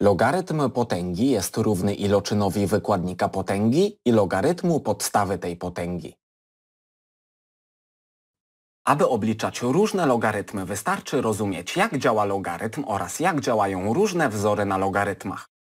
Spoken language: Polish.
Logarytm potęgi jest równy iloczynowi wykładnika potęgi i logarytmu podstawy tej potęgi. Aby obliczać różne logarytmy wystarczy rozumieć jak działa logarytm oraz jak działają różne wzory na logarytmach.